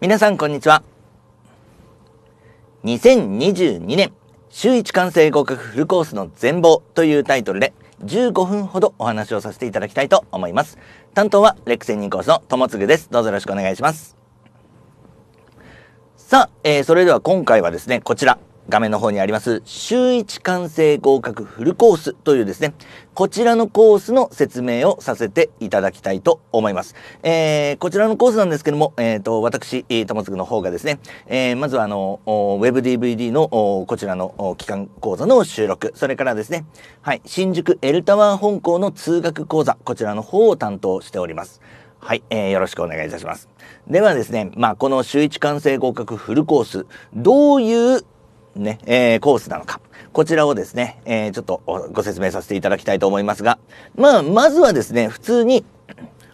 皆さんこんにちは。2022年、週一完成合格フルコースの全貌というタイトルで15分ほどお話をさせていただきたいと思います。担当はレクセンニンコースの友もです。どうぞよろしくお願いします。さあ、えー、それでは今回はですね、こちら、画面の方にあります週1完成合格フルコースというですね、こちらのコースの説明をさせていただきたいと思います。えー、こちらのコースなんですけども、えっ、ー、と、私、ともつくの方がですね、えー、まずはあの、ウェブ d v d のこちらの期間講座の収録、それからですね、はい、新宿 L タワー本校の通学講座、こちらの方を担当しております。はい、えー、よろしくお願いいたします。ではですね、まあ、この週1完成合格フルコース、どういうね、えー、コースなのか。こちらをですね、えー、ちょっとご説明させていただきたいと思いますが、まあ、まずはですね、普通に、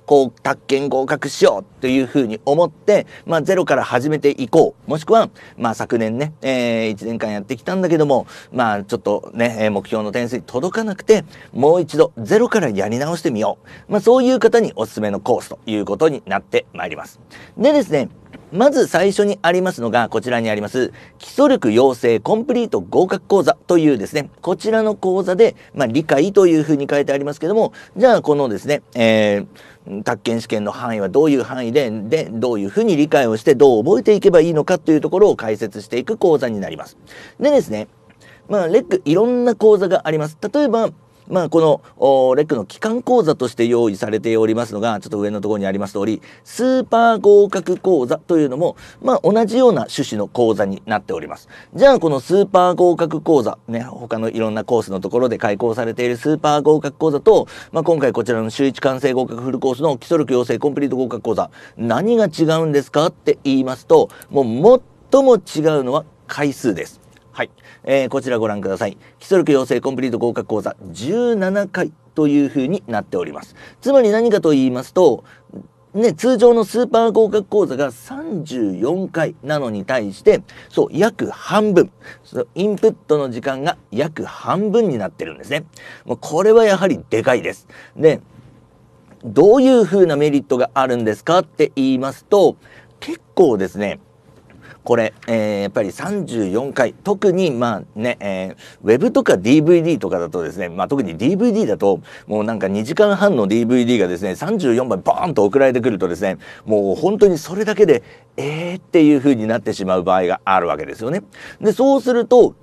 こう、宅建合格しようというふうに思って、まあ、ゼロから始めていこう。もしくは、まあ、昨年ね、えー、1年間やってきたんだけども、まあ、ちょっとね、目標の点数に届かなくて、もう一度ゼロからやり直してみよう。まあ、そういう方におすすめのコースということになってまいります。でですね、まず最初にありますのが、こちらにあります、基礎力養成コンプリート合格講座というですね、こちらの講座で、まあ、理解というふうに書いてありますけども、じゃあ、このですね、えー、宅建試験の範囲はどういう範囲で、で、どういうふうに理解をして、どう覚えていけばいいのかというところを解説していく講座になります。でですね、まあ、レックいろんな講座があります。例えば、まあ、このレックの期間講座として用意されておりますのがちょっと上のところにあります通りスーパー合格講座というのも、まあ、同じような趣旨の講座になっておりますじゃあこのスーパー合格講座ね他のいろんなコースのところで開講されているスーパー合格講座と、まあ、今回こちらの週1完成合格フルコースの基礎力養成コンプリート合格講座何が違うんですかって言いますともう最も違うのは回数ですはい、えー、こちらご覧ください。基礎力養成コンプリート合格講座17回というふうになっております。つまり何かと言いますと、ね、通常のスーパー合格講座が34回なのに対して、そう、約半分。インプットの時間が約半分になってるんですね。もうこれはやはりでかいです。で、どういう風なメリットがあるんですかって言いますと、結構ですね、これ、えー、やっぱり34回特にまあね、えー、ウェブとか DVD とかだとですね、まあ、特に DVD だともうなんか2時間半の DVD がですね34倍バーンと送られてくるとですねもう本当にそれだけでえーっていう風になってしまう場合があるわけですよね。でそうすると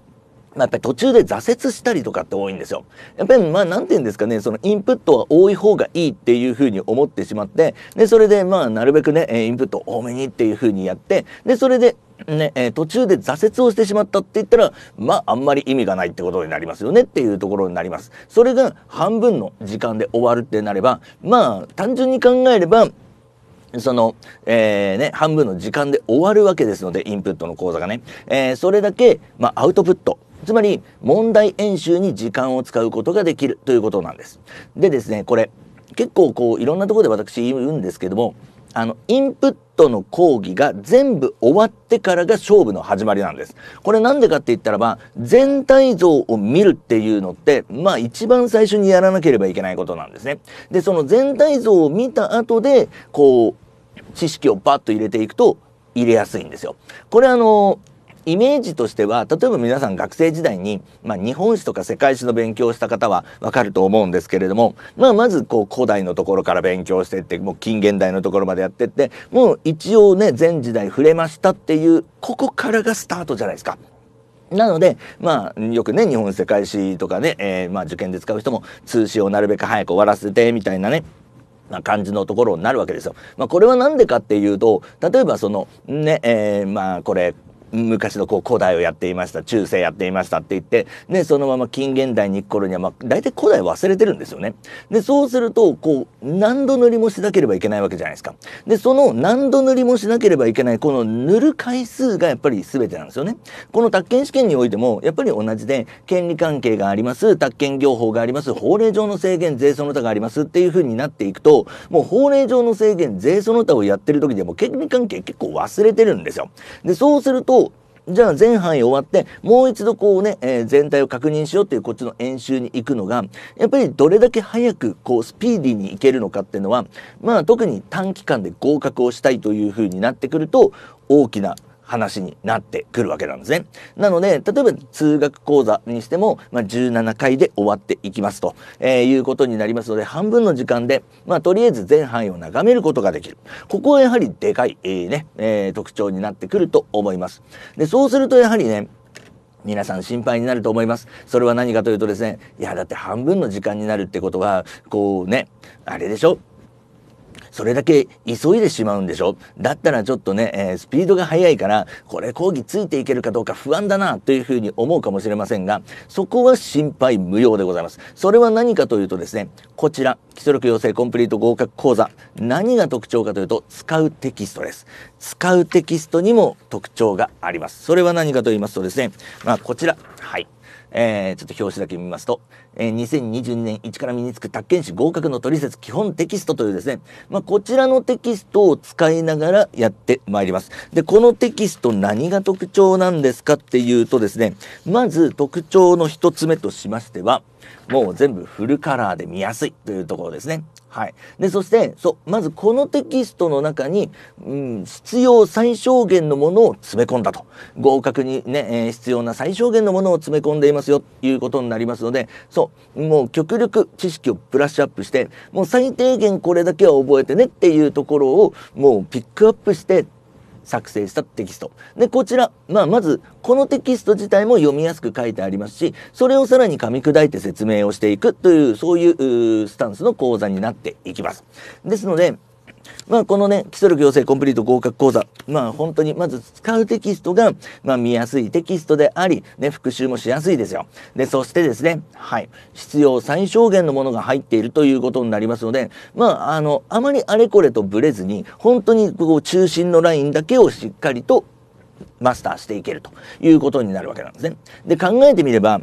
まあ、やっぱり途中で挫折したりとかって多いんですよ。やっぱりまあ何て言うんですかね、そのインプットは多い方がいいっていうふうに思ってしまって、で、それでまあなるべくね、インプット多めにっていうふうにやって、で、それでね、えー、途中で挫折をしてしまったって言ったら、まあ、あんまり意味がないってことになりますよねっていうところになります。それが半分の時間で終わるってなれば、まあ、単純に考えれば、その、えー、ね、半分の時間で終わるわけですので、インプットの講座がね。えー、それだけ、まあ、アウトプットつまり問題演習に時間を使うことができるということなんです。でですねこれ結構こういろんなとこで私言うんですけどもあのインプットの講義が全部終わってからが勝負の始まりなんです。これなんでかって言ったらば全体像を見るっていうのってまあ一番最初にやらなければいけないことなんですね。でその全体像を見た後でこう知識をバッと入れていくと入れやすいんですよ。これあのーイメージとしては例えば皆さん学生時代に、まあ、日本史とか世界史の勉強をした方はわかると思うんですけれども、まあ、まずこう古代のところから勉強してってもう近現代のところまでやってってもう一応ね全時代触れましたっていうここからがスタートじゃないですか。なので、まあ、よくね、日本世界史とかね、えー、まあ、受験で使う人も、通信をなるべく早く終わらせて、みたいなね、まあ、感じのところになるわけですよ。まあ、これは何でかっていうと、例えばその、ね、えー、まあ、これ、昔のこう古代をやっていました中世やっていましたって言ってね、そのまま近現代に行く頃には、まあ、大体古代忘れてるんですよね。でそうするとこう何度塗りもしなければいけないわけじゃないですか。でその何度塗りもしなければいけないこの塗る回数がやっぱり全てなんですよね。この宅建試験においてもやっぱり同じで権利関係があります宅建業法があります法令上の制限税その他がありますっていうふうになっていくともう法令上の制限税その他をやってる時でも権利関係結構忘れてるんですよ。でそうするとじゃあ前半終わって、もう一度こうね、えー、全体を確認しようっていうこっちの演習に行くのが、やっぱりどれだけ早くこうスピーディーに行けるのかっていうのは、まあ特に短期間で合格をしたいというふうになってくると、大きな話になってくるわけなんですね。なので、例えば通学講座にしても、まあ、17回で終わっていきますと、えー、いうことになりますので、半分の時間で、まあ、とりあえず全範囲を眺めることができる。ここはやはりでかい、えー、ね、えー、特徴になってくると思います。で、そうするとやはりね、皆さん心配になると思います。それは何かというとですね、いや、だって半分の時間になるってことは、こうね、あれでしょそれだけ急いでしまうんでしょだったらちょっとね、えー、スピードが速いからこれ講義ついていけるかどうか不安だなというふうに思うかもしれませんがそこは心配無用でございますそれは何かというとですねこちら基礎力養成コンプリート合格講座何が特徴かというと使うテキストです使うテキストにも特徴がありますそれは何かと言いますとですねまあこちらはいえー、ちょっと表紙だけ見ますと、えー、2022年1から身につく宅建士合格の取説基本テキストというですね、まあ、こちらのテキストを使いながらやってまいります。で、このテキスト何が特徴なんですかっていうとですね、まず特徴の一つ目としましては、もう全部フルカラーで見やすいというところですね。はい、でそしてそうまずこのテキストの中に、うん、必要最小限のものを詰め込んだと合格にね、えー、必要な最小限のものを詰め込んでいますよということになりますのでそうもう極力知識をブラッシュアップしてもう最低限これだけは覚えてねっていうところをもうピックアップして作成したテキスト。で、こちら、まあ、まず、このテキスト自体も読みやすく書いてありますし、それをさらに噛み砕いて説明をしていくという、そういうスタンスの講座になっていきます。ですので、まあ、このね、基礎力養成コンプリート合格講座、まあ、本当に、まず使うテキストが、まあ、見やすいテキストであり、ね、復習もしやすいですよ。で、そしてですね、はい、必要最小限のものが入っているということになりますので、まあ、あの、あまりあれこれとブレずに、本当に、こう、中心のラインだけをしっかりとマスターしていけるということになるわけなんですね。で、考えてみれば、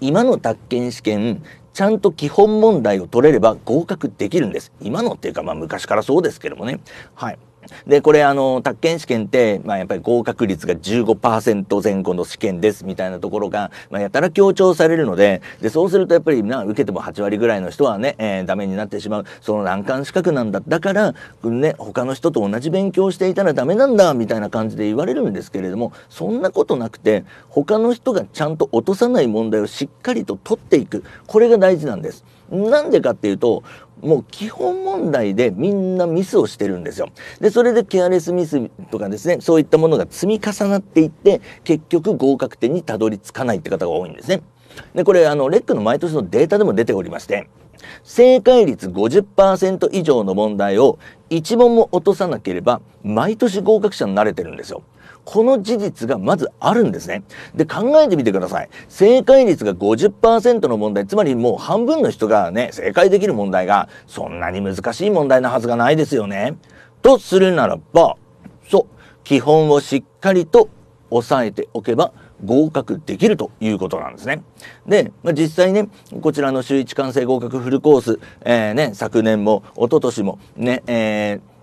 今の宅建試験ちゃんと基本問題を取れれば合格できるんです今のっていうかまあ昔からそうですけどもねはいで、これあの、宅建試験って、まあやっぱり合格率が15%前後の試験ですみたいなところが、まあやたら強調されるので、で、そうするとやっぱりな、受けても8割ぐらいの人はね、えー、ダメになってしまう、その難関資格なんだ。だから、ね、他の人と同じ勉強していたらダメなんだ、みたいな感じで言われるんですけれども、そんなことなくて、他の人がちゃんと落とさない問題をしっかりと取っていく。これが大事なんです。なんでかっていうと、もう基本問題でみんなミスをしてるんですよ。で、それでケアレスミスとかですね、そういったものが積み重なっていって、結局合格点にたどり着かないって方が多いんですね。で、これ、あの、レックの毎年のデータでも出ておりまして、正解率50%以上の問題を1問も落とさなければ、毎年合格者になれてるんですよ。この事実がまずあるんですね。で、考えてみてください。正解率が50%の問題、つまりもう半分の人がね、正解できる問題が、そんなに難しい問題なはずがないですよね。とするならば、そう、基本をしっかりと押さえておけば、合格できるということなんですね。で、まあ、実際ね、こちらの週1完成合格フルコース、えー、ね、昨年も一昨年もね、えー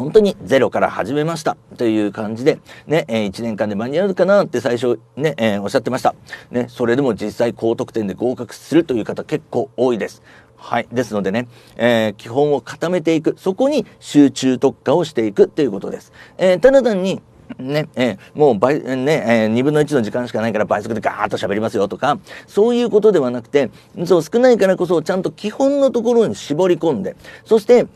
本当にゼロから始めましたという感じで、ね、え1年間で間に合うかなって最初ね、えー、おっしゃってました。ね、それでも実際高得点で合格するという方結構多いです。はい。ですのでね、えー、基本を固めていく。そこに集中特化をしていくということです。えー、ただ単に、ね、えー、もう倍、ね、えー、2分の1の時間しかないから倍速でガーッと喋りますよとか、そういうことではなくて、そう、少ないからこそちゃんと基本のところに絞り込んで、そして、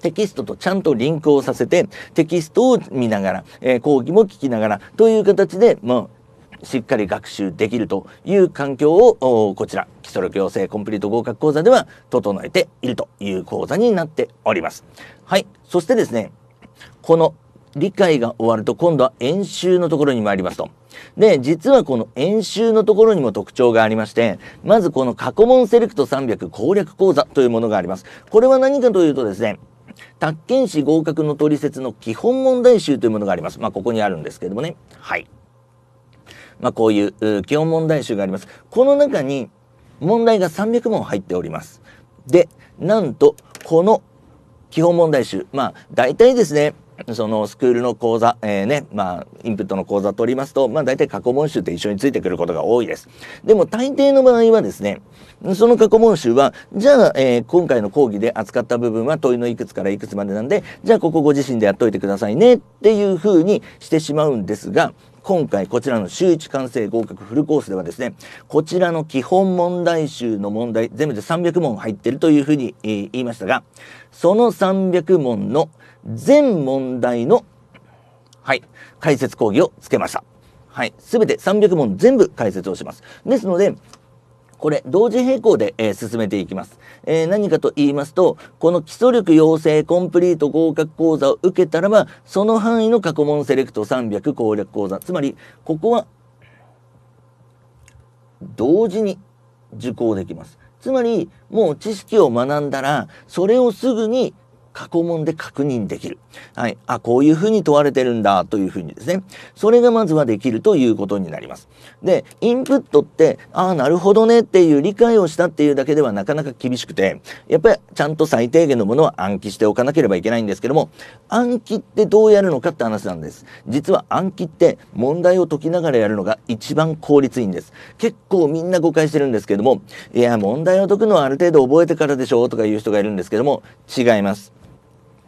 テキストとちゃんとリンクをさせて、テキストを見ながら、えー、講義も聞きながらという形で、まあ、しっかり学習できるという環境をこちら基礎力養成コンプリート合格講座では整えているという講座になっております。はい。そしてですね、この理解が終わると今度は演習のところに参りますと。で、実はこの演習のところにも特徴がありまして、まずこの過去問セレクト300攻略講座というものがあります。これは何かというとですね、宅建士合格の取説の基本問題集というものがあります。まあ、ここにあるんですけどもね。はい。まあ、こういう基本問題集があります。この中に問題が300問入っております。で、なんと、この基本問題集。まあ、大体ですね、そのスクールの講座、えー、ね、まあ、インプットの講座取りますと、まあ、大体過去問集って一緒についてくることが多いです。でも、大抵の場合はですね、その過去問集は、じゃあ、えー、今回の講義で扱った部分は問いのいくつからいくつまでなんで、じゃあ、ここご自身でやっといてくださいね、っていうふうにしてしまうんですが、今回こちらの週1完成合格フルコースではですね、こちらの基本問題集の問題、全部で300問入ってるというふうに、えー、言いましたが、その300問の全問題の、はい、解説講義をつけました。はい、すべて300問全部解説をします。ですので、これ、同時並行で、えー、進めていきます、えー、何かと言いますと、この基礎力養成コンプリート合格講座を受けたらば、その範囲の過去問セレクト300攻略講座。つまり、ここは、同時に受講できます。つまり、もう知識を学んだら、それをすぐに過去問で確認できる。はい。あ、こういうふうに問われてるんだというふうにですね。それがまずはできるということになります。で、インプットって、ああ、なるほどねっていう理解をしたっていうだけではなかなか厳しくて、やっぱりちゃんと最低限のものは暗記しておかなければいけないんですけども、暗記ってどうやるのかって話なんです。実は暗記って問題を解きながらやるのが一番効率いいんです。結構みんな誤解してるんですけども、いや、問題を解くのはある程度覚えてからでしょうとか言う人がいるんですけども、違います。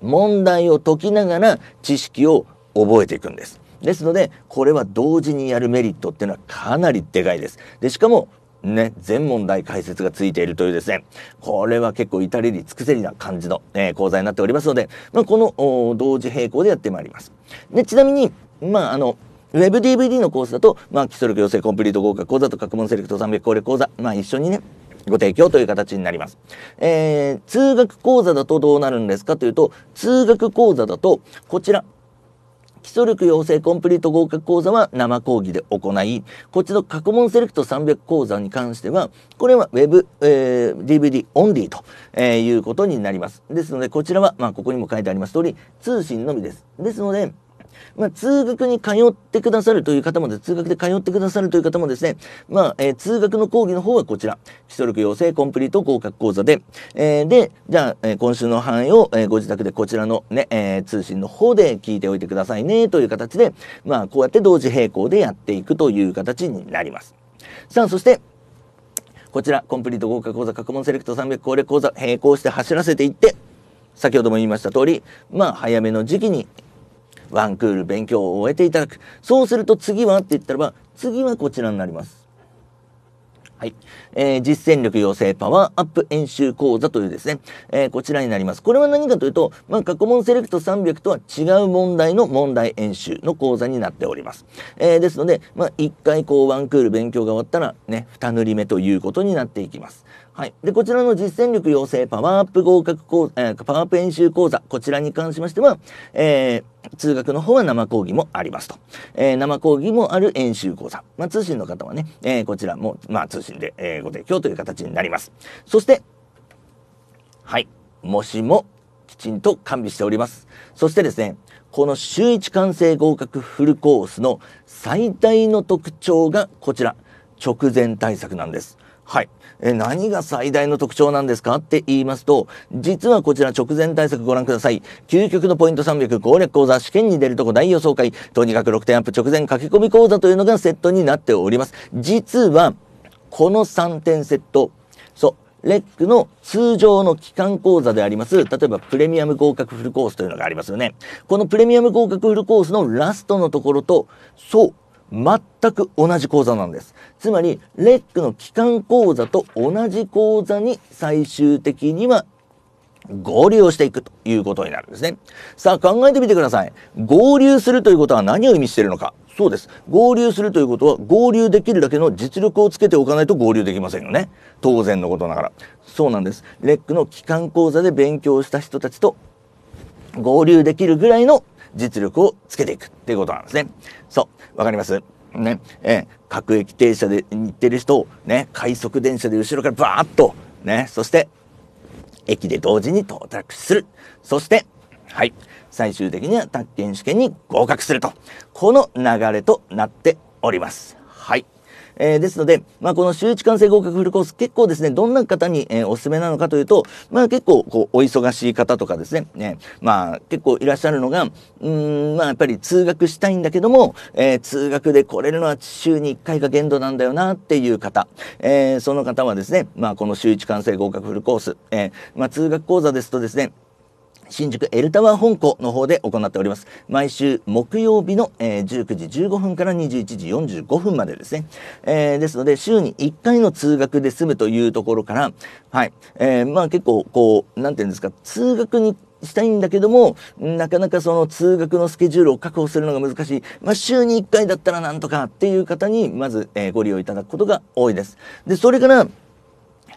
問題を解きながら知識を覚えていくんです。ですので、これは同時にやるメリットっていうのはかなりでかいです。で、しかも、ね、全問題解説がついているというですね、これは結構至れり尽くせりな感じの、えー、講座になっておりますので、まあ、この同時並行でやってまいります。で、ちなみに、まあ、あの、WebDVD のコースだと、まあ、基礎力養成コンプリート合格講座と各問セレクト300攻略講座、まあ、一緒にね、ご提供という形になります。えー、通学講座だとどうなるんですかというと、通学講座だと、こちら、基礎力養成コンプリート合格講座は生講義で行い、こっちの過去問セレクト300講座に関しては、これは Web、えー、DVD オンリーと、えー、いうことになります。ですので、こちらは、まあ、ここにも書いてあります通り、通信のみです。ですので、まあ、通学に通ってくださるという方もで、通学で通ってくださるという方もですね、まあ、えー、通学の講義の方はこちら、基礎力養成コンプリート合格講座で、えー、で、じゃあ、えー、今週の範囲を、えー、ご自宅でこちらのね、えー、通信の方で聞いておいてくださいね、という形で、まあ、こうやって同時並行でやっていくという形になります。さあ、そして、こちら、コンプリート合格講座、各問セレクト300攻略講座、並行して走らせていって、先ほども言いました通り、まあ、早めの時期に、ワンクール勉強を終えていただく。そうすると次はって言ったらば、次はこちらになります。はい。えー、実践力養成パワーアップ演習講座というですね、えー、こちらになります。これは何かというと、まあ、過去問セレクト300とは違う問題の問題演習の講座になっております。えー、ですので、まあ、1回こう、ワンクール勉強が終わったら、ね、2塗り目ということになっていきます。はい。で、こちらの実践力養成パワーアップ合格講、えー、パワーアップ演習講座、こちらに関しましては、えー、通学の方は生講義もありますと。えー、生講義もある演習講座。まあ、通信の方はね、えー、こちらも、まあ、通信で、えー、ご提供という形になります。そして、はい。もしもきちんと完備しております。そしてですね、この週1完成合格フルコースの最大の特徴がこちら、直前対策なんです。はい。え何が最大の特徴なんですかって言いますと、実はこちら直前対策ご覧ください。究極のポイント300攻略講座試験に出るとこ大予想会、とにかく6点アップ直前駆け込み講座というのがセットになっております。実は、この3点セット、そう、レックの通常の期間講座であります、例えばプレミアム合格フルコースというのがありますよね。このプレミアム合格フルコースのラストのところと、そう、全く同じ口座なんです。つまり、レックの機関口座と同じ口座に最終的には合流をしていくということになるんですね。さあ考えてみてください。合流するということは何を意味しているのか。そうです。合流するということは合流できるだけの実力をつけておかないと合流できませんよね。当然のことながら。そうなんです。レックの機関講座で勉強した人たちと合流できるぐらいの実力をつけていくっていうことなんですね。そう、わかりますね、え各駅停車で行ってる人をね、快速電車で後ろからバーッと、ね、そして、駅で同時に到着する。そして、はい、最終的には宅建試験に合格すると。この流れとなっております。はい。えー、ですので、まあ、この週一完成合格フルコース、結構ですね、どんな方に、えー、おすすめなのかというと、まあ、結構、こう、お忙しい方とかですね、ねまあ、結構いらっしゃるのが、うん、まあ、やっぱり通学したいんだけども、えー、通学で来れるのは週に1回が限度なんだよなっていう方、えー、その方はですね、まあ、この週一完成合格フルコース、えー、まあ、通学講座ですとですね、新宿エルタワー本校の方で行っております。毎週木曜日の、えー、19時15分から21時45分までですね。えー、ですので、週に1回の通学で済むというところから、はい。えー、まあ結構、こう、なんていうんですか、通学にしたいんだけども、なかなかその通学のスケジュールを確保するのが難しい。まあ、週に1回だったらなんとかっていう方に、まず、えー、ご利用いただくことが多いです。で、それから、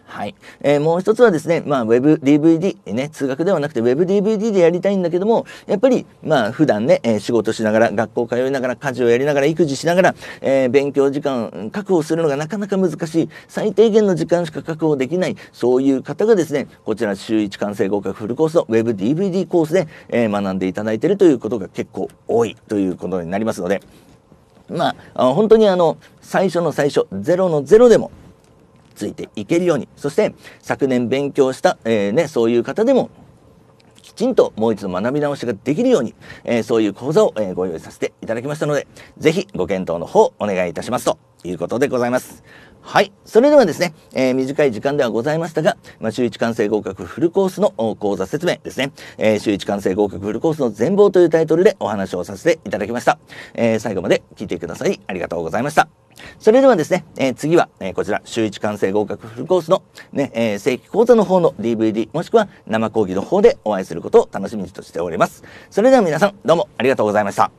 はい。えー、もう一つはですね、まあ、WebDVD、ね、通学ではなくて WebDVD でやりたいんだけども、やっぱり、まあ、普段ね、えー、仕事しながら、学校通いながら、家事をやりながら、育児しながら、えー、勉強時間確保するのがなかなか難しい、最低限の時間しか確保できない、そういう方がですね、こちら、週1完成合格フルコースの WebDVD コースで、えー、学んでいただいているということが結構多いということになりますので、まあ、あ本当にあの、最初の最初、ゼロのゼロでも、ついていけるようにそして昨年勉強した、えー、ね、そういう方でもきちんともう一度学び直しができるように、えー、そういう講座を、えー、ご用意させていただきましたので、ぜひご検討の方お願いいたしますということでございます。はい。それではですね、えー、短い時間ではございましたが、まあ、週1完成合格フルコースの講座説明ですね、えー、週1完成合格フルコースの全貌というタイトルでお話をさせていただきました。え最後まで聞いてくださりありがとうございました。それではですね、えー、次は、えー、こちら、週1完成合格フルコースのね、えー、正規講座の方の DVD、もしくは生講義の方でお会いすることを楽しみにとしております。それでは皆さん、どうもありがとうございました。